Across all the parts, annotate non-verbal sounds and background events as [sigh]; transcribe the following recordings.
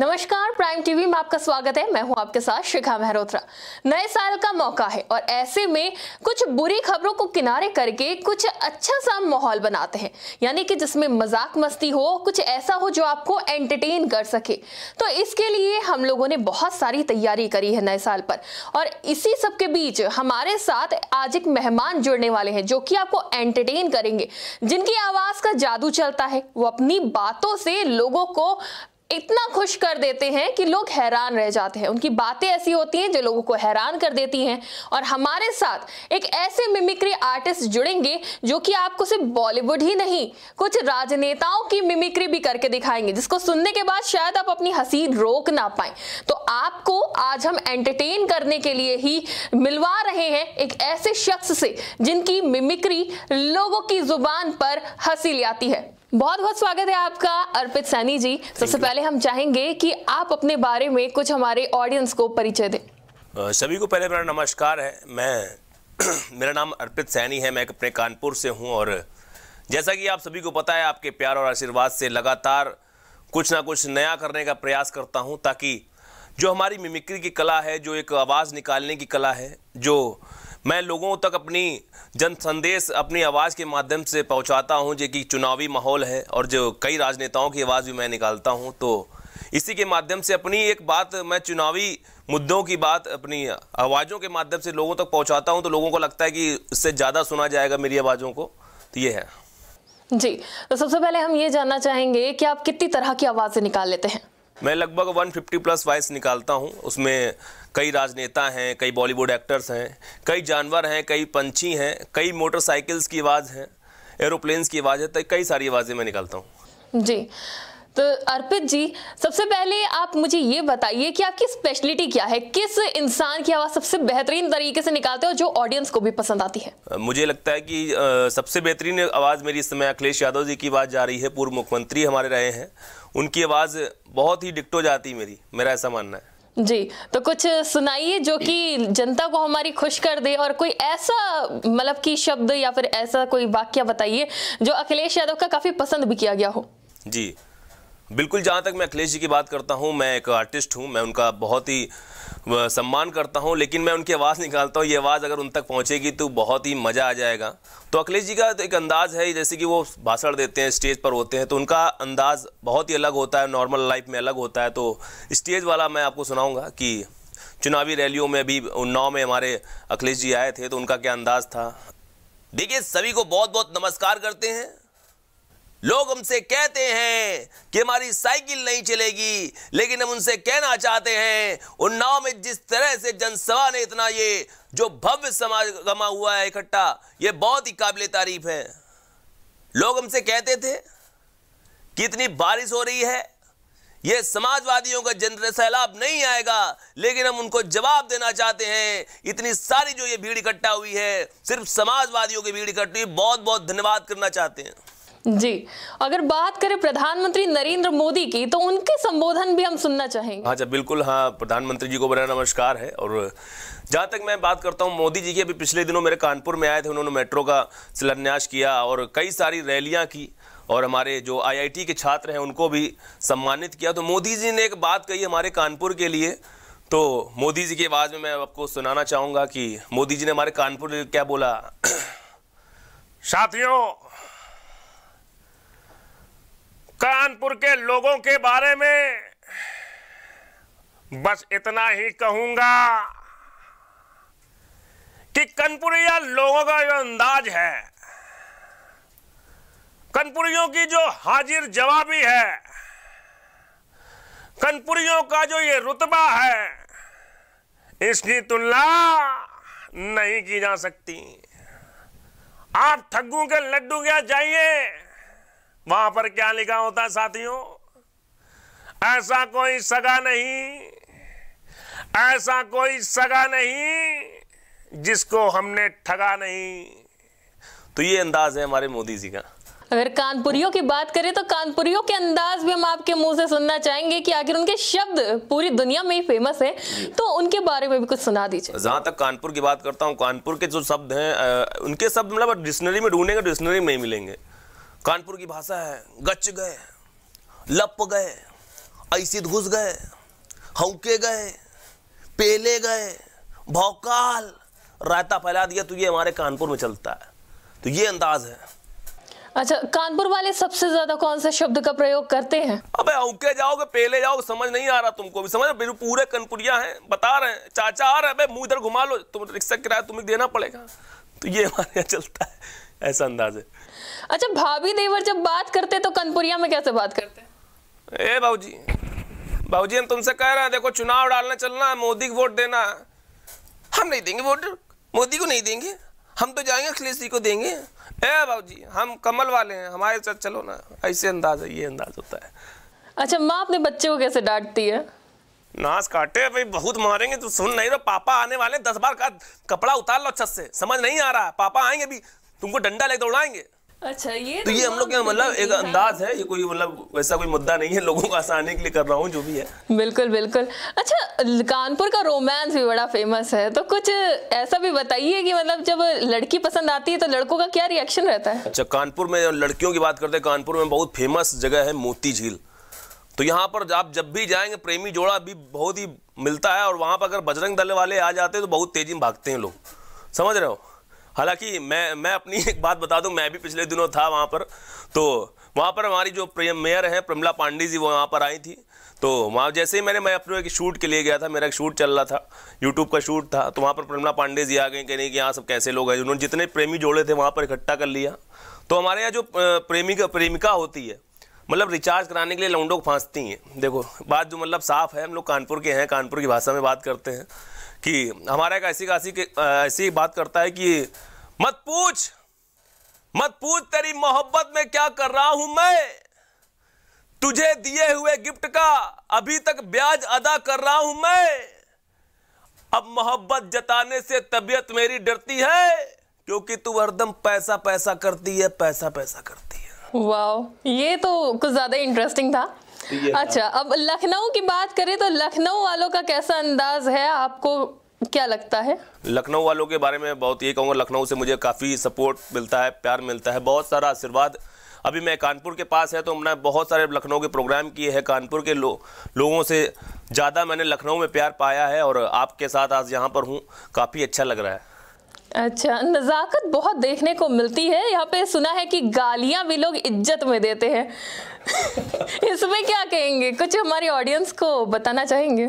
नमस्कार prime TV में आपका स्वागत है मैं हूं आपके साथ शिखा मेहरोत्रा नए साल का मौका है और ऐसे में कुछ बुरी खबरों को किनारे करके कुछ अच्छा सा माहौल बनाते हैं यानी कि जिसमें मजाक मस्ती हो कुछ ऐसा हो जो आपको एंटरटेन कर सके तो इसके लिए हम लोगों ने बहुत सारी तैयारी करी है नए साल पर और इसी सब के बीच हमारे साथ आज एक मेहमान जुड़ने वाले हैं जो कि आपको एंटरटेन करेंगे जिनकी आवाज का जादू चलता है वो अपनी बातों से लोगों को इतना खुश कर देते हैं कि लोग हैरान रह जाते हैं उनकी बातें ऐसी होती हैं जो लोगों को हैरान कर देती हैं और हमारे साथ एक ऐसे मिमिक्री आर्टिस्ट जुड़ेंगे जो कि आपको सिर्फ बॉलीवुड ही नहीं कुछ राजनेताओं की मिमिक्री भी करके दिखाएंगे जिसको सुनने के बाद शायद आप अपनी हंसी रोक ना पाए तो आपको आज हम एंटरटेन करने के लिए ही मिलवा रहे हैं एक ऐसे शख्स से जिनकी मिमिक्री लोगों की जुबान पर हंसी ले आती है बहुत बहुत स्वागत है आपका अर्पित सैनी जी सबसे पहले हम चाहेंगे कि आप अपने बारे में कुछ हमारे ऑडियंस को परिचय दें सभी को पहले मेरा नमस्कार है मैं [clears throat] मेरा नाम अर्पित सैनी है मैं अपने कानपुर से हूं और जैसा कि आप सभी को पता है आपके प्यार और आशीर्वाद से लगातार कुछ ना कुछ नया करने का प्रयास करता हूँ ताकि जो हमारी मिमिक्री की कला है जो एक आवाज़ निकालने की कला है जो मैं लोगों तक अपनी जन संदेश अपनी आवाज़ के माध्यम से पहुंचाता हूं जो कि चुनावी माहौल है और जो कई राजनेताओं की आवाज़ भी मैं निकालता हूं तो इसी के माध्यम से अपनी एक बात मैं चुनावी मुद्दों की बात अपनी आवाज़ों के माध्यम से लोगों तक पहुँचाता हूँ तो लोगों को लगता है कि इससे ज़्यादा सुना जाएगा मेरी आवाज़ों को तो ये है जी तो सबसे पहले हम ये जानना चाहेंगे कि आप कितनी तरह की आवाज़ें निकाल लेते हैं मैं लगभग 150 प्लस वॉइस निकालता हूँ उसमें कई राजनेता हैं कई बॉलीवुड एक्टर्स हैं कई जानवर हैं कई पंछी हैं कई मोटरसाइकिल्स की आवाज़ है एरोप्लेन्स की आवाज़ है तो कई सारी आवाज़ें मैं निकालता हूँ जी तो अर्पित जी सबसे पहले आप मुझे ये बताइए कि आपकी स्पेशलिटी क्या है किस इंसान की आवाज़ सबसे बेहतरीन तरीके से निकालते हो जो ऑडियंस को भी पसंद आती है मुझे लगता है कि सबसे बेहतरीन आवाज़ मेरी इस समय अखिलेश यादव जी की आवाज़ जा रही है पूर्व मुख्यमंत्री हमारे रहे हैं उनकी आवाज़ बहुत ही डिक्टो जाती मेरी मेरा ऐसा मानना है जी तो कुछ सुनाइए जो कि जनता को हमारी खुश कर दे और कोई ऐसा मतलब की शब्द या फिर ऐसा कोई वाक्य बताइए जो अखिलेश यादव का काफ़ी पसंद भी किया गया हो जी बिल्कुल जहाँ तक मैं अखिलेश जी की बात करता हूँ मैं एक आर्टिस्ट हूँ मैं उनका बहुत ही सम्मान करता हूँ लेकिन मैं उनकी आवाज़ निकालता हूँ ये आवाज़ अगर उन तक पहुँचेगी तो बहुत ही मज़ा आ जाएगा तो अखिलेश जी का तो एक अंदाज़ है जैसे कि वो भाषण देते हैं स्टेज पर होते हैं तो उनका अंदाज़ बहुत ही अलग होता है नॉर्मल लाइफ में अलग होता है तो स्टेज वाला मैं आपको सुनाऊँगा कि चुनावी रैलियों में अभी उन्नाव में हमारे अखिलेश जी आए थे तो उनका क्या अंदाज़ था देखिए सभी को बहुत बहुत नमस्कार करते हैं लोग हमसे कहते हैं कि हमारी साइकिल नहीं चलेगी लेकिन हम उनसे कहना चाहते हैं उन्नाव में जिस तरह से जनसभा ने इतना ये जो भव्य समाज गमा हुआ है इकट्ठा ये बहुत ही काबिल तारीफ है लोग हमसे कहते थे कि इतनी बारिश हो रही है ये समाजवादियों का जन सैलाब नहीं आएगा लेकिन हम उनको जवाब देना चाहते हैं इतनी सारी जो ये भीड़ इकट्ठा हुई है सिर्फ समाजवादियों की भीड़ इकट्ठी बहुत बहुत धन्यवाद करना चाहते हैं जी अगर बात करें प्रधानमंत्री नरेंद्र मोदी की तो उनके संबोधन भी हम सुनना चाहेंगे हाँ जब बिल्कुल हाँ प्रधानमंत्री जी को बड़ा नमस्कार है और जहाँ तक मैं बात करता हूँ मोदी जी की अभी पिछले दिनों मेरे कानपुर में आए थे उन्होंने मेट्रो का शिलान्यास किया और कई सारी रैलियाँ की और हमारे जो आईआईटी के छात्र हैं उनको भी सम्मानित किया तो मोदी जी ने एक बात कही हमारे कानपुर के लिए तो मोदी जी की आवाज़ में मैं आपको सुनाना चाहूँगा कि मोदी जी ने हमारे कानपुर क्या बोला [clears throat] साथियों कानपुर के लोगों के बारे में बस इतना ही कहूंगा कि कनपुरिया लोगों का जो अंदाज है कनपुरियों की जो हाजिर जवाबी है कनपुरियों का जो ये रुतबा है इसकी तुलना नहीं की जा सकती आप ठग्गू के लड्डू क्या जाइए वहां पर क्या लिखा होता साथियों ऐसा कोई सगा नहीं ऐसा कोई सगा नहीं जिसको हमने ठगा नहीं तो ये अंदाज है हमारे मोदी जी का अगर कानपुरियों की बात करें तो कानपुरियों के अंदाज भी हम आपके मुंह से सुनना चाहेंगे कि आखिर उनके शब्द पूरी दुनिया में ही फेमस है तो उनके बारे में भी कुछ सुना दीजिए जहां तक कानपुर की बात करता हूँ कानपुर के जो शब्द हैं उनके शब्द मतलब डिक्शनरी में ढूंढेंगे डिक्शनरी में ही मिलेंगे कानपुर की भाषा है गच गए लप गए ऐसी घुस गए हौके गए पेले गए भौकाल रायता फैला दिया तो ये हमारे कानपुर में चलता है तो ये अंदाज है अच्छा कानपुर वाले सबसे ज्यादा कौन से शब्द का प्रयोग करते हैं अबे हौके जाओगे पहले जाओगे समझ नहीं आ रहा तुमको भी समझ पूरे कनपुरिया हैं बता रहे हैं चाचा आ रहे हैं मुंह इधर घुमा लो तुम रिक्शा किराया तुम्हें देना पड़ेगा तो ये हमारे यहाँ चलता है ऐसा अंदाज है अच्छा भाभी देवर जब बात करते तो कनपुरिया में कैसे बात करते ए बाबूजी बाबूजी हम तुमसे कह रहे हैं देखो चुनाव डालने चलना है मोदी को वोट देना हम नहीं देंगे वोट मोदी को नहीं देंगे हम तो जाएंगे अखिलेश जी को देंगे ए बाबूजी हम कमल वाले हैं हमारे साथ चलो ना ऐसे अंदाज है ये अंदाज होता है अच्छा माँ अपने बच्चे को कैसे डांटती है नाश काटे भाई बहुत मारेंगे तू सुन नहीं रहा पापा आने वाले दस बार का कपड़ा उतार लो अच्छे से समझ नहीं आ रहा पापा आएंगे भी तुमको डंडा ले दौड़ाएंगे अच्छा ये तो ये तो हम लोग मतलब एक अंदाज है ये कोई मतलब वैसा कोई मुद्दा नहीं है लोगों को आसानी के लिए कर रहा हूँ जो भी है बिल्कुल बिल्कुल अच्छा कानपुर का रोमांस भी बड़ा फेमस है तो कुछ ऐसा भी बताइए कि मतलब जब लड़की पसंद आती है तो लड़कों का क्या रिएक्शन रहता है अच्छा कानपुर में लड़कियों की बात करते हैं कानपुर में बहुत फेमस जगह है मोती झील तो यहाँ पर आप जब भी जाएंगे प्रेमी जोड़ा भी बहुत ही मिलता है और वहाँ पर अगर बजरंग दल वाले आ जाते हैं तो बहुत तेजी में भागते हैं लोग समझ रहे हो हालांकि मैं मैं अपनी [laughs] एक बात बता दूं मैं भी पिछले दिनों था वहाँ पर तो वहाँ पर हमारी जो मेयर हैं प्रमिला पांडे जी वो वहाँ पर आई थी तो वहाँ जैसे ही मैंने मैं अपने एक शूट के लिए गया था मेरा एक शूट चल रहा था यूट्यूब का शूट था तो वहाँ पर प्रमिला पांडे जी आ गए कहने रही कि यहाँ सब कैसे लोग हैं उन्होंने जितने प्रेमी जोड़े थे वहाँ पर इकट्ठा कर लिया तो हमारे यहाँ जो प्रेमी प्रेमिका होती है मतलब रिचार्ज कराने के लिए लौंडों को फांसती हैं देखो बात जो मतलब साफ़ है हम लोग कानपुर के हैं कानपुर की भाषा में बात करते हैं कि हमारा एक ऐसी ऐसी ऐसी बात करता है कि मत पूछ मत पूछ तेरी मोहब्बत में क्या कर रहा हूं मैं तुझे दिए हुए गिफ्ट का अभी तक ब्याज अदा कर रहा हूं मैं अब मोहब्बत जताने से तबीयत मेरी डरती है क्योंकि तू हरदम पैसा पैसा करती है पैसा पैसा करती है वाह ये तो कुछ ज्यादा इंटरेस्टिंग था अच्छा अब लखनऊ की बात करें तो लखनऊ वालों का कैसा अंदाज है आपको क्या लगता है लखनऊ वालों के बारे में बहुत ये कहूँगा लखनऊ से मुझे काफ़ी सपोर्ट मिलता है प्यार मिलता है बहुत सारा आशीर्वाद अभी मैं कानपुर के पास है तो मैंने बहुत सारे लखनऊ के प्रोग्राम किए हैं कानपुर के लो, लोगों से ज़्यादा मैंने लखनऊ में प्यार पाया है और आपके साथ आज यहाँ पर हूँ काफ़ी अच्छा लग रहा है अच्छा नज़ाकत बहुत देखने को मिलती है यहाँ पे सुना है कि गालियाँ भी लोग इज्जत में देते हैं [laughs] इसमें क्या कहेंगे कुछ हमारी ऑडियंस को बताना चाहेंगे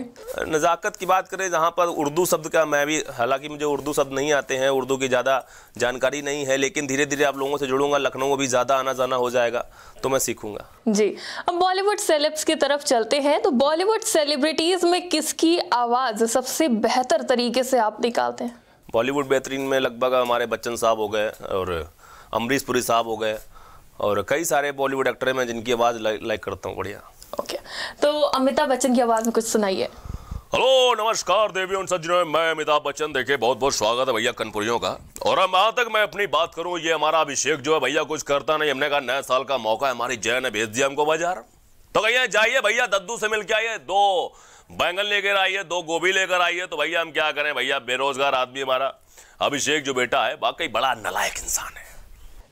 नज़ाकत की बात करें जहाँ पर उर्दू शब्द का मैं भी हालांकि मुझे उर्दू शब्द नहीं आते हैं उर्दू की ज़्यादा जानकारी नहीं है लेकिन धीरे धीरे आप लोगों से जुड़ूंगा लखनऊ में भी ज़्यादा आना जाना हो जाएगा तो मैं सीखूंगा जी अब बॉलीवुड सेलेब्स की तरफ चलते हैं तो बॉलीवुड सेलिब्रिटीज़ में किसकी आवाज़ सबसे बेहतर तरीके से आप निकालते हैं बॉलीवुड बेहतरीन में लगभग हमारे बच्चन साहब हो गए और अमरीश पुरी साहब हो गए और कई सारे बॉलीवुड एक्टर हैं मैं जिनकी आवाज़ लाइक करता हूँ बढ़िया ओके तो अमिताभ बच्चन की आवाज़ में कुछ सुनाइए हेलो नमस्कार देवी उन सज्जनों मैं अमिताभ बच्चन देखे बहुत बहुत स्वागत है भैया कनपुरियों का और अब आज तक मैं अपनी बात करूं ये हमारा अभिषेक जो है भैया कुछ करता नहीं हमने कहा नए साल का मौका है हमारी जय ने भेज दिया हमको बाजार तो कहिए जाइए भैया दद्दू से मिल के आइए दो बैंगन लेकर आई है दो गोभी लेकर आई है तो भैया हम क्या करें भैया बेरोजगार आदमी हमारा अभिषेक जो बेटा है वाकई बड़ा नलायक इंसान है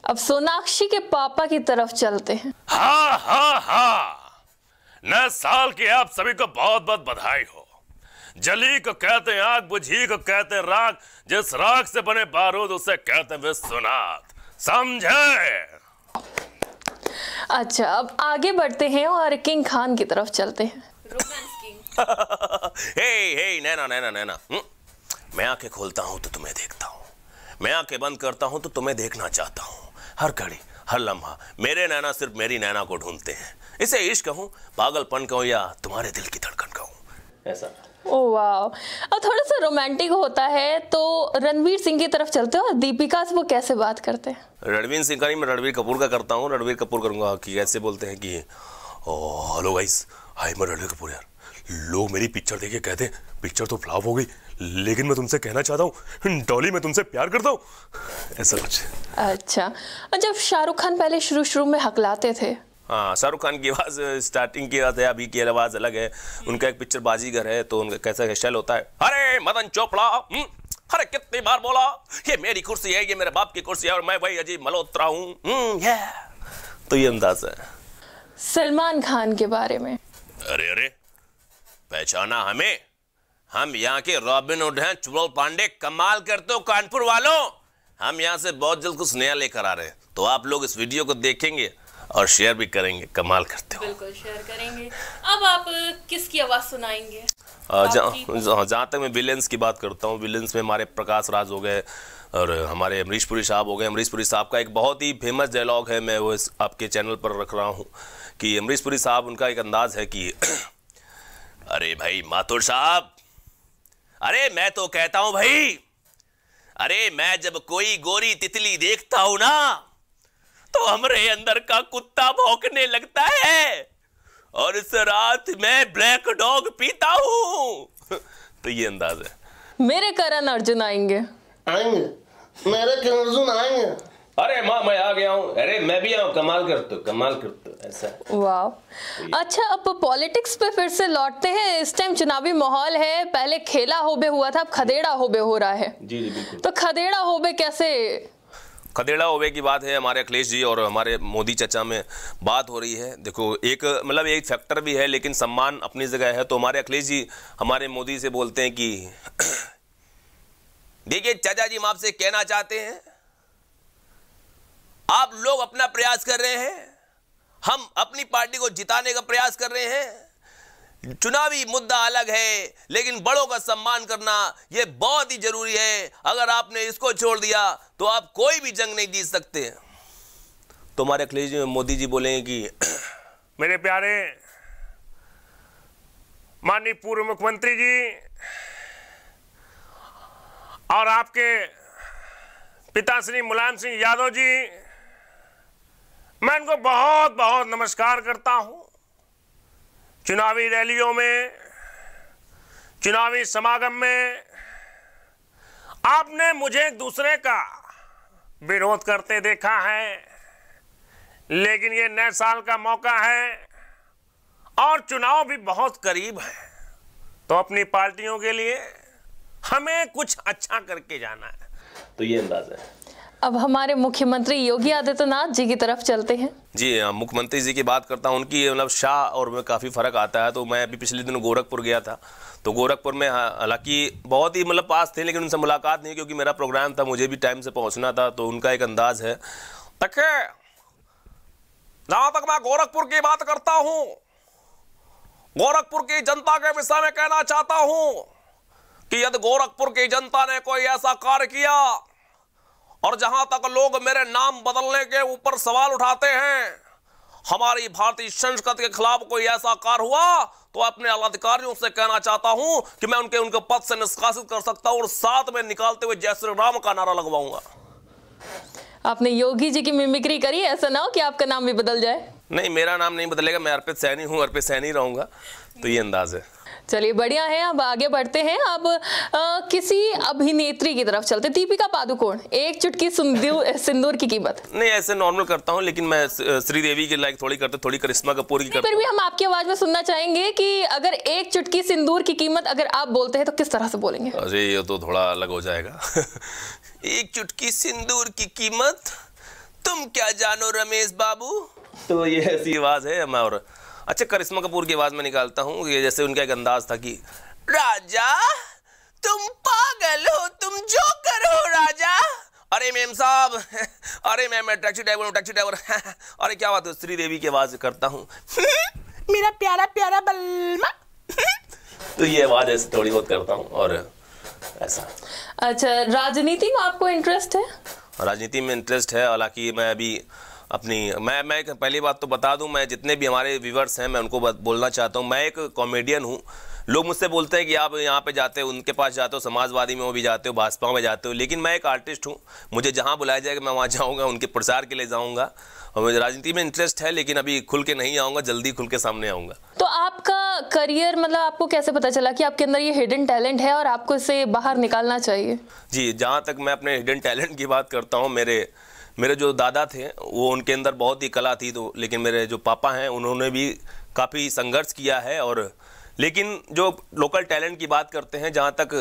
अब सोनाक्षी के पापा की तरफ चलते हैं हाँ हाँ हाँ नए साल की आप सभी को बहुत बहुत बधाई हो जली को कहते हैं आग बुझी को कहते राग जिस राग से बने बारूद उसे कहते विश्वनाथ समझे अच्छा अब आगे बढ़ते हैं और किंग खान की तरफ चलते हैं हे [laughs] हे नैना नैना नैना हम्म? मैं आंखें खोलता हूं तो तुम्हें देखता हूं मैं आंखें बंद करता हूं तो तुम्हें देखना चाहता हूं हर घड़ी हर लम्हा मेरे नैना सिर्फ मेरी नैना को ढूंढते हैं इसे इश्क कहूं पागलपन कहूं या तुम्हारे दिल की धड़कन कहूं ऐसा ओ वाह अब थोड़ा सा रोमांटिक होता है तो रणवीर सिंह की तरफ चलते हो और दीपिका से वो कैसे बात करते हैं रणवीर सिंह का नहीं मैं रणवीर कपूर का करता हूँ रणवीर कपूर करूंगा कि कैसे बोलते हैं कि हेलो गाइस हाय मैं रणवीर कपूर यार लोग मेरी पिक्चर देख के कहते पिक्चर तो फ्लॉप हो गई लेकिन मैं तुमसे कहना चाहता हूँ डॉली मैं तुमसे प्यार करता हूँ ऐसा कुछ अच्छा जब शाहरुख खान पहले शुरू शुरू में हकलाते थे हाँ शाहरुख खान की आवाज़ स्टार्टिंग की आवाज़ है अभी की आवाज़ अलग है उनका एक पिक्चर बाजीगर है तो उनका कैसा हेयर स्टाइल होता है अरे मदन चोपड़ा हम्म? अरे कितनी बार बोला ये मेरी कुर्सी है ये मेरे बाप की कुर्सी है और मैं वही अजीब मल्होत्रा हूँ हम्म, तो ये अंदाज है सलमान खान के बारे में अरे अरे पहचाना हमें हम यहाँ के उड हैं चुड़ल पांडे कमाल करते हो कानपुर वालों हम यहाँ से बहुत जल्द कुछ नया लेकर आ रहे हैं तो आप लोग इस वीडियो को देखेंगे और शेयर भी करेंगे कमाल करते हो बिल्कुल शेयर करेंगे अब आप किसकी आवाज़ सुनाएंगे जहाँ हाँ, जहाँ तक मैं विलेंस की बात करता हूँ विलेंस में हमारे प्रकाश राज हो गए और हमारे अमरीश पुरी साहब हो गए अमरीश पुरी साहब का एक बहुत ही फेमस डायलॉग है मैं वो आपके चैनल पर रख रहा हूँ कि अमरीश पुरी साहब उनका एक अंदाज़ है कि अरे भाई माथुर साहब अरे मैं तो कहता हूं भाई अरे मैं जब कोई गोरी तितली देखता हूं ना तो हमरे अंदर का कुत्ता भौंकने लगता है और इस रात मैं ब्लैक डॉग पीता हूं तो ये अंदाज है मेरे करण अर्जुन आएंगे आएंगे मेरे करण अर्जुन आएंगे अरे माँ मैं आ गया हूँ अरे मैं भी आऊँ कमाल कर तो कमाल कर तो ऐसा वाह अच्छा अब पॉलिटिक्स पे फिर से लौटते हैं इस टाइम चुनावी माहौल है पहले खेला होबे हुआ था अब खदेड़ा होबे हो रहा है जी जी बिल्कुल तो खदेड़ा होबे कैसे खदेड़ा होवे की बात है हमारे अखिलेश जी और हमारे मोदी चचा में बात हो रही है देखो एक मतलब एक फैक्टर भी है लेकिन सम्मान अपनी जगह है तो हमारे अखिलेश जी हमारे मोदी से बोलते हैं कि [clears throat] देखिए चाचा जी हम आपसे कहना चाहते हैं आप लोग अपना प्रयास कर रहे हैं हम अपनी पार्टी को जिताने का प्रयास कर रहे हैं चुनावी मुद्दा अलग है लेकिन बड़ों का सम्मान करना यह बहुत ही जरूरी है अगर आपने इसको छोड़ दिया तो आप कोई भी जंग नहीं जीत सकते तो हमारे अखिलेश मोदी जी बोलेंगे कि [clears throat] मेरे प्यारे माननीय पूर्व मुख्यमंत्री जी और आपके पिता श्री मुलायम सिंह यादव जी मैं इनको बहुत बहुत नमस्कार करता हूं चुनावी रैलियों में चुनावी समागम में आपने मुझे एक दूसरे का विरोध करते देखा है लेकिन ये नए साल का मौका है और चुनाव भी बहुत करीब है तो अपनी पार्टियों के लिए हमें कुछ अच्छा करके जाना है तो ये अंदाज है अब हमारे मुख्यमंत्री योगी आदित्यनाथ जी की तरफ चलते हैं जी हाँ, मुख्यमंत्री जी की बात करता हूँ उनकी मतलब शाह और में काफ़ी फ़र्क आता है तो मैं अभी पिछले दिन गोरखपुर गया था तो गोरखपुर में हाँ, हालांकि बहुत ही मतलब पास थे लेकिन उनसे मुलाकात नहीं क्योंकि मेरा प्रोग्राम था मुझे भी टाइम से पहुँचना था तो उनका एक अंदाज है तक जहाँ तक मैं गोरखपुर की बात करता हूँ गोरखपुर की जनता के विषय में कहना चाहता हूँ कि यदि गोरखपुर की जनता ने कोई ऐसा कार्य किया और जहां तक लोग मेरे नाम बदलने के ऊपर सवाल उठाते हैं हमारी भारतीय संस्कृत के खिलाफ कोई ऐसा कार हुआ तो अपने अधिकारियों से कहना चाहता हूं कि मैं उनके उनके पद से निष्कासित कर सकता हूं और साथ में निकालते हुए जय श्री राम का नारा लगवाऊंगा आपने योगी जी की मिमिक्री करी ऐसा ना हो कि आपका नाम भी बदल जाए नहीं मेरा नाम नहीं बदलेगा मैं अर्पित सैनी हूँ अर्पित सैनी रहूंगा तो ये अंदाज है चलिए बढ़िया है अब आगे बढ़ते हैं अब आ, किसी अभिनेत्री की तरफ चलते दीपिका पादुकोण एक चुटकी सिंदूर की कीमत नहीं ऐसे नॉर्मल करता हूँ लेकिन मैं श्रीदेवी के लायक थोड़ी करते थोड़ी करिश्मा कपूर की फिर भी हम आपकी आवाज में सुनना चाहेंगे कि अगर एक चुटकी सिंदूर की कीमत अगर आप बोलते हैं तो किस तरह से बोलेंगे अरे ये तो थोड़ा अलग हो जाएगा [laughs] एक चुटकी सिंदूर की कीमत तुम क्या जानो रमेश बाबू तो ये ऐसी आवाज है हमारा अच्छा करिश्मा कपूर की आवाज़ में निकालता हूँ ये जैसे उनका एक अंदाज था कि राजा तुम पागल हो तुम जो करो राजा अरे मैम साहब अरे मैम मैं टैक्सी ड्राइवर हूँ टैक्सी ड्राइवर अरे क्या बात है श्रीदेवी की आवाज़ करता हूँ मेरा प्यारा प्यारा बल्मा तो ये आवाज़ ऐसे थोड़ी बहुत करता हूँ और ऐसा अच्छा राजनीति में आपको इंटरेस्ट है राजनीति में इंटरेस्ट है हालांकि मैं अभी अपनी मैं मैं पहली बात तो बता दूं मैं जितने भी हमारे व्यूवर्स हैं मैं उनको बोलना चाहता हूं मैं एक कॉमेडियन हूं लोग मुझसे बोलते हैं कि आप यहाँ पे जाते हो उनके पास जाते हो समाजवादी में वो भी जाते हो भाजपा में जाते हो लेकिन मैं एक आर्टिस्ट हूँ मुझे जहाँ बुलाया जाएगा मैं वहाँ जाऊँगा उनके प्रचार के लिए जाऊँगा और मुझे राजनीति में इंटरेस्ट है लेकिन अभी खुल के नहीं आऊँगा जल्दी खुल के सामने आऊँगा तो आपका करियर मतलब आपको कैसे पता चला कि आपके अंदर ये हिडन टैलेंट है और आपको इसे बाहर निकालना चाहिए जी जहाँ तक मैं अपने हिडन टैलेंट की बात करता हूँ मेरे मेरे जो दादा थे वो उनके अंदर बहुत ही कला थी तो लेकिन मेरे जो पापा हैं उन्होंने भी काफ़ी संघर्ष किया है और लेकिन जो लोकल टैलेंट की बात करते हैं जहाँ तक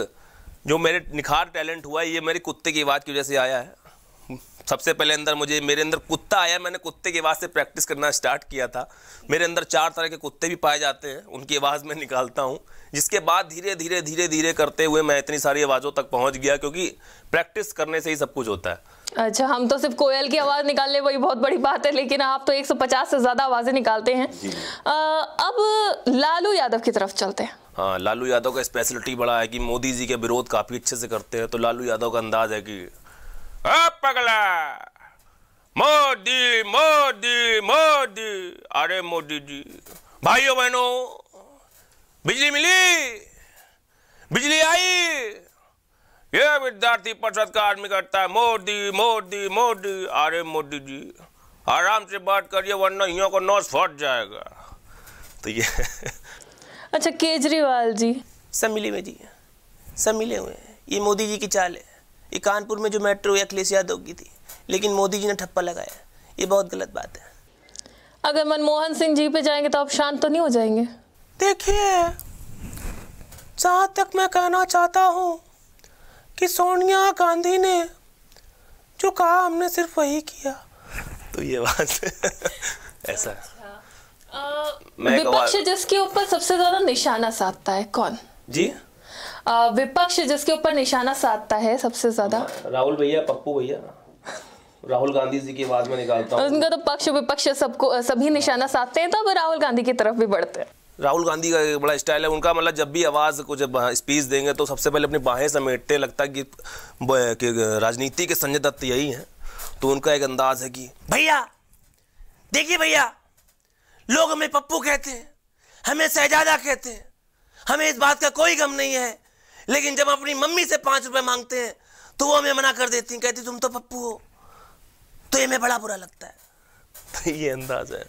जो मेरे निखार टैलेंट हुआ ये मेरे कुत्ते की आवाज़ की वजह से आया है सबसे पहले अंदर मुझे मेरे अंदर कुत्ता आया मैंने कुत्ते की आवाज़ से प्रैक्टिस करना स्टार्ट किया था मेरे अंदर चार तरह के कुत्ते भी पाए जाते हैं उनकी आवाज़ मैं निकालता हूँ जिसके बाद धीरे धीरे धीरे धीरे करते हुए मैं इतनी सारी आवाज़ों तक पहुँच गया क्योंकि प्रैक्टिस करने से ही सब कुछ होता है अच्छा हम तो सिर्फ कोयल की आवाज़ निकालने वही बहुत बड़ी बात है लेकिन आप तो 150 से ज़्यादा आवाज़ें निकालते हैं आ, अब लालू यादव की तरफ चलते हैं हाँ लालू यादव का स्पेशलिटी बड़ा है कि मोदी जी के विरोध काफ़ी अच्छे से करते हैं तो लालू यादव का अंदाज है कि पगला मोदी मोदी मोदी अरे मोदी जी भाइयों बहनों बिजली मिली बिजली आई ये विद्यार्थी परिषद का आदमी करता है मोदी मोदी मोदी अरे मोदी जी आराम से बात करिए वरना यहाँ को नोस फट जाएगा तो ये [laughs] अच्छा केजरीवाल जी सब मिले हुए जी सब मिले हुए हैं ये मोदी जी की चाल है ये कानपुर में जो मेट्रो अखिलेश यादव की थी लेकिन मोदी जी ने ठप्पा लगाया ये बहुत गलत बात है अगर मनमोहन सिंह जी पे जाएंगे तो आप शांत तो नहीं हो जाएंगे देखिए जहाँ तक मैं कहना चाहता हूँ कि सोनिया गांधी ने जो कहा हमने सिर्फ वही किया तो ये बात [laughs] ऐसा अच्छा। विपक्ष जिसके ऊपर सबसे ज्यादा निशाना साधता है कौन जी विपक्ष जिसके ऊपर निशाना साधता है सबसे ज्यादा राहुल भैया पप्पू भैया राहुल गांधी जी की आवाज में निकालता हूँ उनका तो पक्ष विपक्ष सबको सभी निशाना साधते हैं तो अब राहुल गांधी की तरफ भी बढ़ते हैं राहुल गांधी का बड़ा स्टाइल है उनका मतलब जब भी आवाज़ को जब स्पीच हाँ, देंगे तो सबसे पहले अपनी बाहें समेटते लगता है कि, कि राजनीति के संजय दत्त यही हैं तो उनका एक अंदाज है कि भैया देखिए भैया लोग हमें पप्पू कहते हैं हमें शहजादा कहते हैं हमें इस बात का कोई गम नहीं है लेकिन जब अपनी मम्मी से पाँच रुपये मांगते हैं तो वो हमें मना कर देती हैं कहती तुम तो पप्पू हो तो ये हमें बड़ा बुरा लगता है [laughs] ये अंदाज है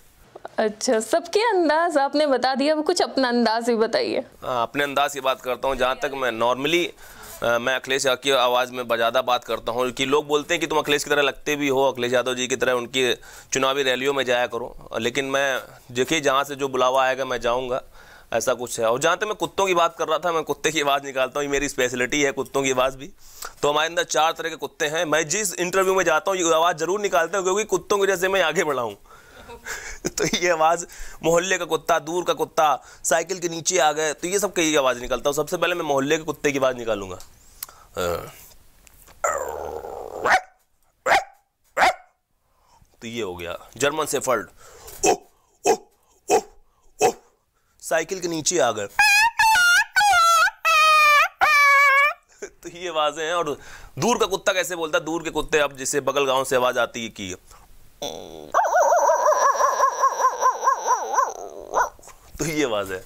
अच्छा सबके अंदाज आपने बता दिया वो कुछ अपना अंदाज भी बताइए हाँ, अपने अंदाज की बात करता हूँ जहाँ तक मैं नॉर्मली मैं अखिलेश यादव की आवाज़ में ज़्यादा बात करता हूँ कि लोग बोलते हैं कि तुम अखिलेश की तरह लगते भी हो अखिलेश यादव जी की तरह उनकी चुनावी रैलियों में जाया करो लेकिन मैं देखिए जहाँ से जो बुलावा आएगा मैं जाऊँगा ऐसा कुछ है और जहाँ तक मैं कुत्तों की बात कर रहा था मैं कुत्ते की आवाज़ निकालता हूँ ये मेरी स्पेशलिटी है कुत्तों की आवाज़ भी तो हमारे अंदर चार तरह के कुत्ते हैं मैं जिस इंटरव्यू में जाता हूँ ये आवाज़ ज़रूर निकालता हूँ क्योंकि कुत्तों की वजह से मैं आगे बढ़ाऊँ [laughs] तो ये आवाज़ मोहल्ले का कुत्ता दूर का कुत्ता साइकिल के नीचे आ गए तो ये सब कई आवाज़ निकलता हूँ सबसे पहले मैं मोहल्ले के कुत्ते की आवाज़ निकालूंगा हाँ। तो ये हो गया जर्मन सेफर्ड साइकिल के नीचे आ गए तो ये आवाज़ें हैं और दूर का कुत्ता कैसे बोलता है दूर के कुत्ते अब जैसे बगल गांव से आवाज़ आती है कि तो ये आवाज़ है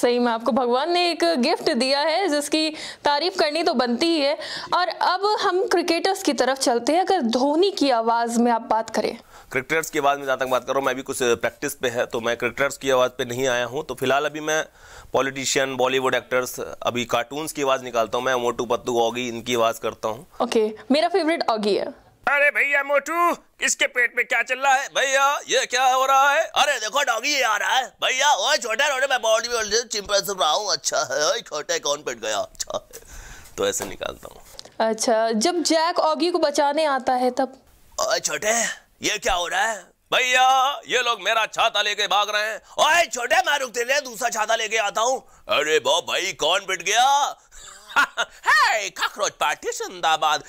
सही में आपको भगवान ने एक गिफ्ट दिया है जिसकी तारीफ करनी तो बनती ही है और अब हम क्रिकेटर्स की तरफ चलते हैं अगर धोनी की आवाज़ में आप बात करें क्रिकेटर्स की आवाज़ में जहाँ तक बात कर रहा हूँ मैं भी कुछ प्रैक्टिस पे है तो मैं क्रिकेटर्स की आवाज़ पे नहीं आया हूँ तो फिलहाल अभी मैं पॉलिटिशियन बॉलीवुड एक्टर्स अभी कार्टून्स की आवाज़ निकालता हूँ मैं मोटू पत्तू ऑगी इनकी आवाज़ करता हूँ ओके okay, मेरा फेवरेट ऑगी है अरे भैया मोटू किसके पेट में क्या चल रहा है भैया ये क्या हो रहा है अरे देखो डॉगी आ रहा है भैया ओए छोटे रोटे मैं बॉडी बोल चिंपल सुन रहा हूँ अच्छा है ओए छोटे कौन पेट गया अच्छा है तो ऐसे निकालता हूँ अच्छा जब जैक ऑगी को बचाने आता है तब ओए छोटे ये क्या हो रहा है भैया ये लोग मेरा छाता लेके भाग रहे हैं ओए छोटे मैं रुकते ले दूसरा छाता लेके आता हूँ अरे बाप भाई कौन पिट गया हाय कॉकरोच पार्टी जिंदाबाद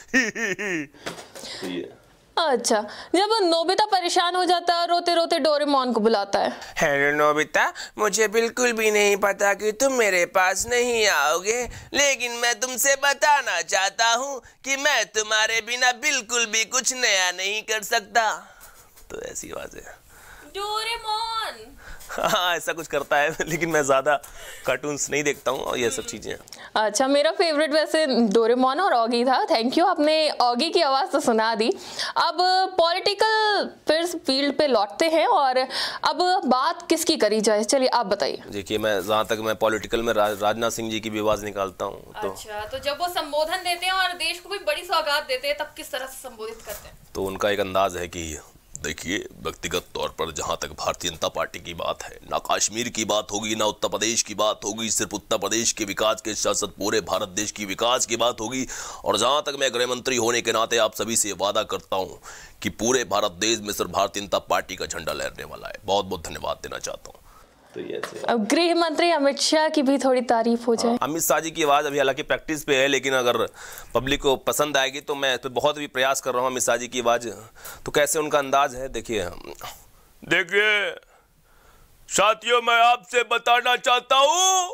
अच्छा जब नोबिता परेशान हो जाता है रोते रोते डोरेमोन को बुलाता है हेलो नोबिता मुझे बिल्कुल भी नहीं पता कि तुम मेरे पास नहीं आओगे लेकिन मैं तुमसे बताना चाहता हूँ कि मैं तुम्हारे बिना बिल्कुल भी कुछ नया नहीं कर सकता तो ऐसी बात है डोरेमोन हाँ ऐसा कुछ करता है लेकिन मैं ज़्यादा कार्टून नहीं देखता हूँ ये सब चीज़ें अच्छा मेरा फेवरेट वैसे डोरेमोन और ऑगी था थैंक यू आपने ऑगी की आवाज़ तो सुना दी अब पॉलिटिकल फिर फील्ड पे लौटते हैं और अब बात किसकी करी जाए चलिए आप बताइए देखिए मैं जहाँ तक मैं पॉलिटिकल में रा, राजनाथ सिंह जी की भी आवाज़ निकालता हूँ तो अच्छा तो जब वो संबोधन देते हैं और देश को भी बड़ी सौगात देते हैं तब किस तरह से संबोधित करते हैं तो उनका एक अंदाज है कि देखिए व्यक्तिगत तौर पर जहां तक भारतीय जनता पार्टी की बात है ना कश्मीर की बात होगी ना उत्तर प्रदेश की बात होगी सिर्फ उत्तर प्रदेश के विकास के साथ साथ पूरे भारत देश की विकास की बात होगी और जहां तक मैं गृह मंत्री होने के नाते आप सभी से वादा करता हूं कि पूरे भारत देश में सिर्फ भारतीय जनता पार्टी का झंडा लहरने वाला है बहुत बहुत धन्यवाद देना चाहता हूँ तो अब गृह मंत्री अमित शाह की भी थोड़ी तारीफ हो जाए अमित शाह जी की आवाज़ अभी हालांकि प्रैक्टिस पे है लेकिन अगर पब्लिक को पसंद आएगी तो मैं तो बहुत भी प्रयास कर रहा हूँ अमित शाह जी की आवाज़ तो कैसे उनका अंदाज है देखिए देखिए साथियों मैं आपसे बताना चाहता हूँ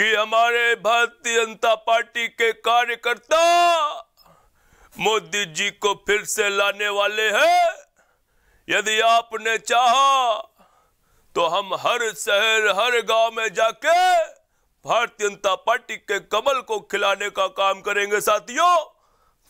कि हमारे भारतीय जनता पार्टी के कार्यकर्ता मोदी जी को फिर से लाने वाले है यदि आपने चाहा तो हम हर शहर हर गांव में जाके भारतीय जनता पार्टी के कमल को खिलाने का काम करेंगे साथियों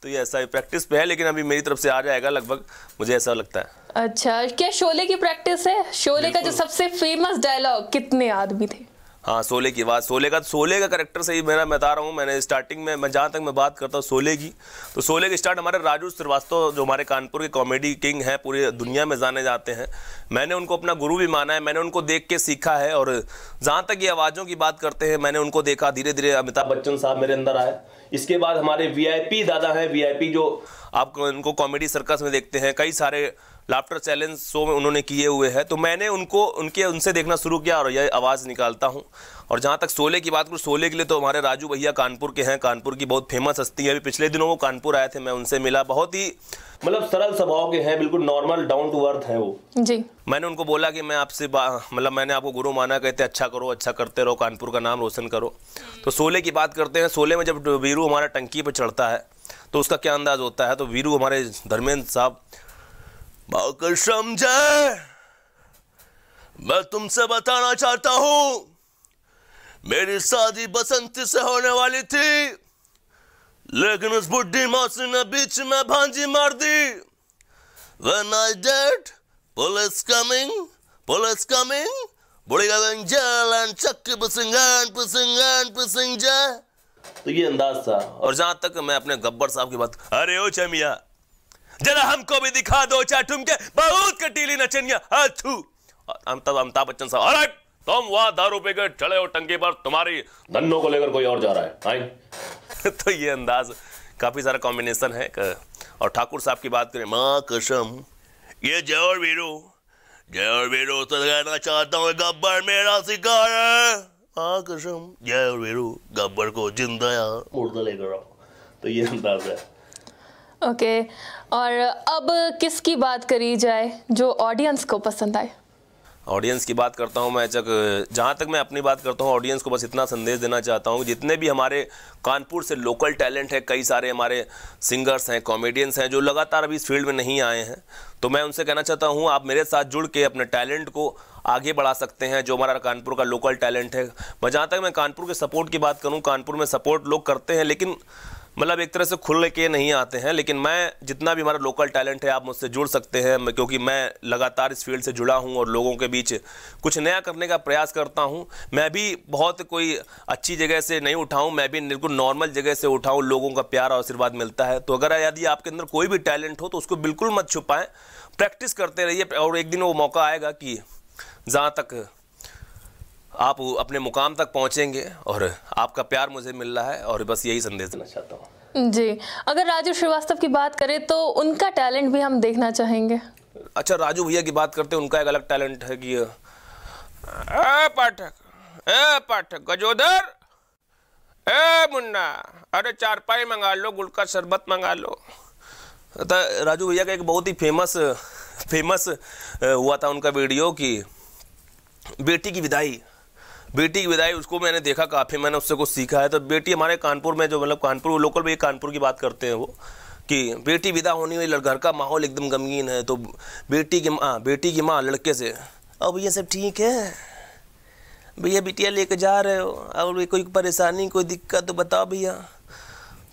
तो ये ऐसा ही प्रैक्टिस पे है लेकिन अभी मेरी तरफ से आ जाएगा लगभग मुझे ऐसा लगता है अच्छा क्या शोले की प्रैक्टिस है शोले का जो सबसे फेमस डायलॉग कितने आदमी थे हाँ सोले की बात सोले का सोले का करेक्टर से ही मेरा मैं बता रहा हूँ मैंने स्टार्टिंग में मैं जहाँ तक मैं बात करता हूँ सोले की तो सोले की स्टार्ट हमारे राजू श्रीवास्तव जो हमारे कानपुर के कॉमेडी किंग हैं पूरी दुनिया में जाने जाते हैं मैंने उनको अपना गुरु भी माना है मैंने उनको देख के सीखा है और जहाँ तक ये आवाज़ों की बात करते हैं मैंने उनको देखा धीरे धीरे अमिताभ बच्चन साहब मेरे अंदर आए इसके बाद हमारे वी दादा हैं वी जो आप इनको कॉमेडी सर्कस में देखते हैं कई सारे लाफ्टर चैलेंज शो में उन्होंने किए हुए हैं तो मैंने उनको उनके उनसे देखना शुरू किया और यह आवाज़ निकालता हूँ और जहाँ तक सोले की बात करूँ सोले के लिए तो हमारे राजू भैया कानपुर के हैं कानपुर की बहुत फेमस हस्ती है अभी पिछले दिनों वो कानपुर आए थे मैं उनसे मिला बहुत ही मतलब सरल स्वभाव के हैं बिल्कुल नॉर्मल डाउन टू अर्थ है वो जी मैंने उनको बोला कि मैं आपसे मतलब मैंने आपको गुरु माना कहते अच्छा करो अच्छा करते रहो कानपुर का नाम रोशन करो तो सोले की बात करते हैं सोले में जब वीरू हमारा टंकी पर चढ़ता है तो उसका क्या अंदाज होता है तो वीरू हमारे धर्मेंद्र साहब मौकर समझे मैं तुमसे बताना चाहता हूं मेरी शादी बसंत से होने वाली थी लेकिन उस बुढ़ी मौसी ने बीच में भांजी मार दी When I that police coming police coming बुढ़ी going jail एंड चक्की pushing and pushing and pushing जा तो ये अंदाज था और जहां तक मैं अपने गब्बर साहब की बात अरे ओ चमिया जरा हमको भी दिखा दो चाटुम के बहुत कटीली नचनिया अच्छू हाँ, अमिताभ अमिताभ बच्चन साहब और तुम वहां दारू पीकर चले हो टंकी पर तुम्हारी धनो को लेकर कोई और जा रहा है [laughs] तो ये अंदाज काफी सारा कॉम्बिनेशन है और ठाकुर साहब की बात करें माँ कसम ये जय और वीरू जय और वीरू तो कहना चाहता हूँ गब्बर मेरा शिकार है माँ कसम जय और वीरू गब्बर को जिंदा मुर्दा लेकर आओ तो ये अंदाज है ओके okay. और अब किसकी बात करी जाए जो ऑडियंस को पसंद आए ऑडियंस की बात करता हूँ मैं चक जहाँ तक मैं अपनी बात करता हूँ ऑडियंस को बस इतना संदेश देना चाहता हूँ जितने भी हमारे कानपुर से लोकल टैलेंट है कई सारे हमारे सिंगर्स हैं कॉमेडियंस हैं जो लगातार अभी इस फील्ड में नहीं आए हैं तो मैं उनसे कहना चाहता हूँ आप मेरे साथ जुड़ के अपने टैलेंट को आगे बढ़ा सकते हैं जो हमारा कानपुर का लोकल टैलेंट है जहाँ तक मैं कानपुर के सपोर्ट की बात करूँ कानपुर में सपोर्ट लोग करते हैं लेकिन मतलब एक तरह से खुल के नहीं आते हैं लेकिन मैं जितना भी हमारा लोकल टैलेंट है आप मुझसे जुड़ सकते हैं क्योंकि मैं लगातार इस फील्ड से जुड़ा हूँ और लोगों के बीच कुछ नया करने का प्रयास करता हूँ मैं भी बहुत कोई अच्छी जगह से नहीं उठाऊँ मैं भी बिल्कुल नॉर्मल जगह से उठाऊँ लोगों का प्यार और आशीर्वाद मिलता है तो अगर यदि आपके अंदर कोई भी टैलेंट हो तो उसको बिल्कुल मत छुपाएं प्रैक्टिस करते रहिए और एक दिन वो मौका आएगा कि जहाँ तक आप अपने मुकाम तक पहुंचेंगे और आपका प्यार मुझे मिल रहा है और बस यही संदेश देना चाहता हूँ जी अगर राजू श्रीवास्तव की बात करें तो उनका टैलेंट भी हम देखना चाहेंगे अच्छा राजू भैया की बात करते हैं उनका एक अलग टैलेंट है कि ए पाठक ए पाठक गजोधर ए मुन्ना अरे चारपाई मंगा लो गुड़का का शरबत मंगा लो तो राजू भैया का एक बहुत ही फेमस फेमस हुआ था उनका वीडियो कि बेटी की विदाई बेटी की विदाई उसको मैंने देखा काफ़ी मैंने उससे कुछ सीखा है तो बेटी हमारे कानपुर में जो मतलब कानपुर लोकल भी कानपुर की बात करते हैं वो कि बेटी विदा होने वाली घर का माहौल एकदम गमगीन है तो बेटी की माँ बेटी की माँ लड़के से अब ये सब ठीक है भैया बिटिया लेके जा रहे हो और कोई परेशानी कोई दिक्कत तो बताओ भैया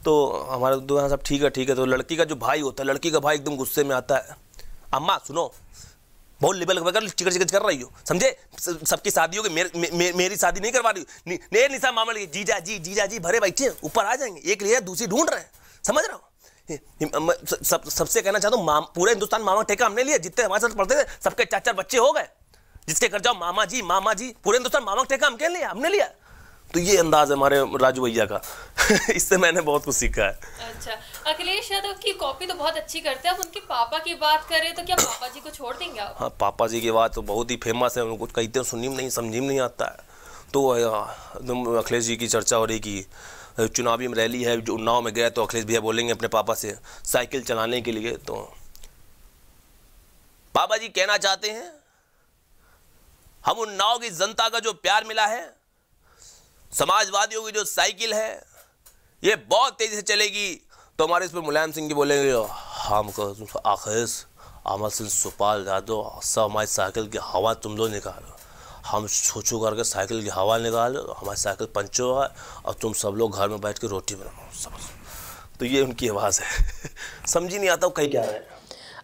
तो हमारा तो यहाँ सब ठीक है ठीक है तो लड़की का जो भाई होता है लड़की का भाई एकदम गुस्से में आता है अम्मा सुनो बहुत लिबल कर चिकट चिकट कर रही हो समझे सबकी शादी होगी मेर, मे, मे, मेरी शादी नहीं करवा रही नि, निशा मामले जीजा जी जीजा जी भरे बैठे ऊपर आ जाएंगे एक लिया दूसरी ढूंढ रहे हैं समझ रहे हो सब सबसे कहना चाहता हूँ पूरे हिंदुस्तान मामा ठेका हमने लिया जितने हमारे साथ पढ़ते थे सबके चार चार बच्चे हो गए जिसके घर जाओ मामा जी मामा जी पूरे हिंदुस्तान मामा ठेका हम कह लिया हमने लिया तो ये अंदाज है हमारे राजू भैया का [laughs] इससे मैंने बहुत कुछ सीखा है अच्छा अखिलेश यादव की कॉपी तो बहुत अच्छी करते हैं अब उनके पापा की बात करें तो क्या पापा जी को छोड़ देंगे आप हाँ पापा जी की बात तो बहुत ही फेमस है उनको कहते हैं तो सुनी नहीं समझी नहीं आता है तो एकदम अखिलेश जी की चर्चा हो रही कि चुनावी में रैली है जो उन्नाव में गया तो अखिलेश भैया बोलेंगे अपने पापा से साइकिल चलाने के लिए तो पापा जी कहना चाहते हैं हम उन्नाव की जनता का जो प्यार मिला है समाजवादियों की जो साइकिल है ये बहुत तेजी से चलेगी तो हमारे इस पर मुलायम सिंह जी बोलेंगे हाँ, हमको आखिर अमर सिंह सुपाल यादव सब हमारी साइकिल की हवा तुम लोग निकालो हम छू छू करके साइकिल की हवा निकालो तो हमारी साइकिल पंचो है और तुम सब लोग घर में बैठ के रोटी बनाओ सब तो ये उनकी आवाज़ है [laughs] समझ ही नहीं आता कहीं क्या है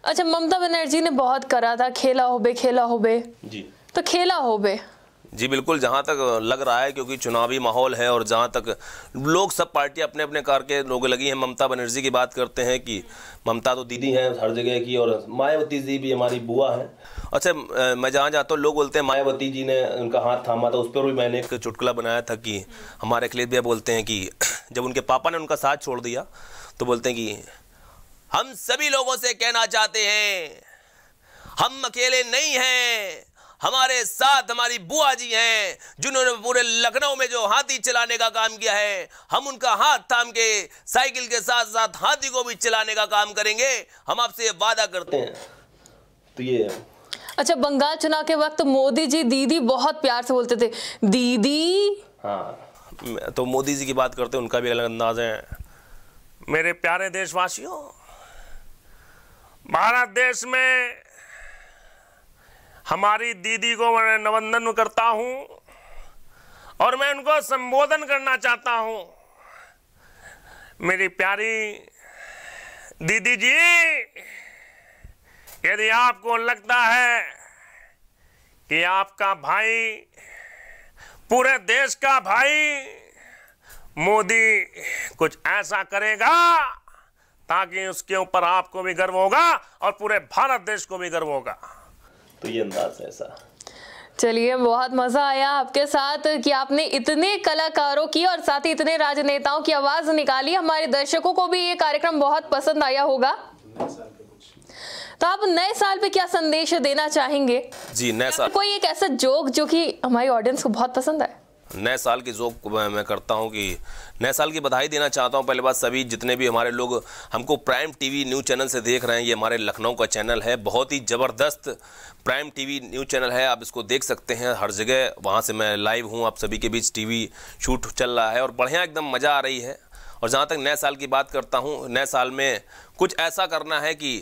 अच्छा ममता बनर्जी ने बहुत करा था खेला होबे खेला होबे जी तो खेला होबे जी बिल्कुल जहाँ तक लग रहा है क्योंकि चुनावी माहौल है और जहाँ तक लोग सब पार्टियाँ अपने अपने कार के लोग लगी हैं ममता बनर्जी की बात करते हैं कि ममता तो दीदी हैं हर जगह की और मायावती जी भी हमारी बुआ हैं अच्छा मैं जहाँ जाता हूँ लोग बोलते हैं मायावती जी ने उनका हाथ थामा था उस पर भी मैंने एक चुटकुला बनाया था कि हमारे अखिलेश भैया बोलते हैं कि [clears throat] जब उनके पापा ने उनका साथ छोड़ दिया तो बोलते हैं कि हम सभी लोगों से कहना चाहते हैं हम अकेले नहीं हैं हमारे साथ हमारी बुआ जी हैं जिन्होंने पूरे लखनऊ में जो हाथी चलाने का काम किया है हम उनका हाथ थाम के साइकिल के साथ साथ हाथी को भी चलाने का काम करेंगे हम आपसे वादा करते हैं तो ये अच्छा बंगाल चुनाव के वक्त मोदी जी दीदी बहुत प्यार से बोलते थे दीदी हाँ तो मोदी जी की बात करते हैं उनका भी अलग अंदाज है मेरे प्यारे देशवासियों भारत देश में हमारी दीदी को मैं नवंदन करता हूं और मैं उनको संबोधन करना चाहता हूं मेरी प्यारी दीदी जी यदि आपको लगता है कि आपका भाई पूरे देश का भाई मोदी कुछ ऐसा करेगा ताकि उसके ऊपर आपको भी गर्व होगा और पूरे भारत देश को भी गर्व होगा तो ये अंदाज है ऐसा चलिए बहुत मजा आया आपके साथ कि आपने इतने कलाकारों की और साथ ही इतने राजनेताओं की आवाज निकाली हमारे दर्शकों को भी ये कार्यक्रम बहुत पसंद आया होगा तो आप नए साल पे क्या संदेश देना चाहेंगे जी नए साल कोई एक ऐसा जोक जो कि हमारी ऑडियंस को बहुत पसंद आया नए साल की जो मैं करता हूँ कि नए साल की बधाई देना चाहता हूँ पहले बात सभी जितने भी हमारे लोग हमको प्राइम टीवी न्यूज़ चैनल से देख रहे हैं ये हमारे लखनऊ का चैनल है बहुत ही ज़बरदस्त प्राइम टीवी न्यूज़ चैनल है आप इसको देख सकते हैं हर जगह वहाँ से मैं लाइव हूँ आप सभी के बीच टी शूट चल रहा है और बढ़िया एकदम मज़ा आ रही है और जहाँ तक नए साल की बात करता हूँ नए साल में कुछ ऐसा करना है कि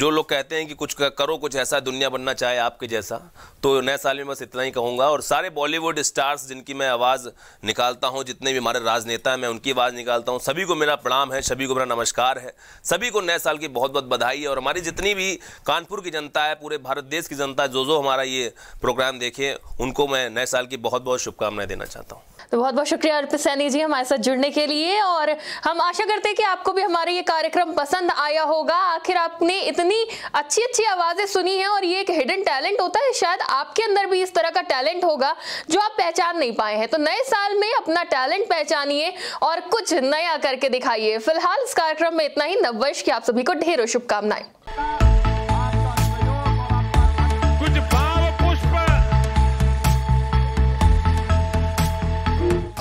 जो लोग कहते हैं कि कुछ करो कुछ ऐसा दुनिया बनना चाहे आपके जैसा तो नए साल में बस इतना ही कहूँगा और सारे बॉलीवुड स्टार्स जिनकी मैं आवाज़ निकालता हूँ जितने भी हमारे राजनेता हैं मैं उनकी आवाज़ निकालता हूँ सभी को मेरा प्रणाम है सभी को मेरा नमस्कार है सभी को नए साल की बहुत बहुत बधाई है और हमारी जितनी भी कानपुर की जनता है पूरे भारत देश की जनता जो जो हमारा ये प्रोग्राम देखे उनको मैं नए साल की बहुत बहुत शुभकामनाएं देना चाहता हूँ तो बहुत बहुत शुक्रिया अर्पित सैनी जी हमारे साथ जुड़ने के लिए और हम आशा करते हैं कि आपको भी हमारा ये कार्यक्रम पसंद आया होगा आखिर आपने इतनी अच्छी अच्छी आवाज़ें सुनी हैं और ये एक हिडन टैलेंट होता है शायद आपके अंदर भी इस तरह का टैलेंट होगा जो आप पहचान नहीं पाए हैं तो नए साल में अपना टैलेंट पहचानिए और कुछ नया करके दिखाइए फिलहाल इस कार्यक्रम में इतना ही नव वर्ष की आप सभी को ढेरों शुभकामनाएं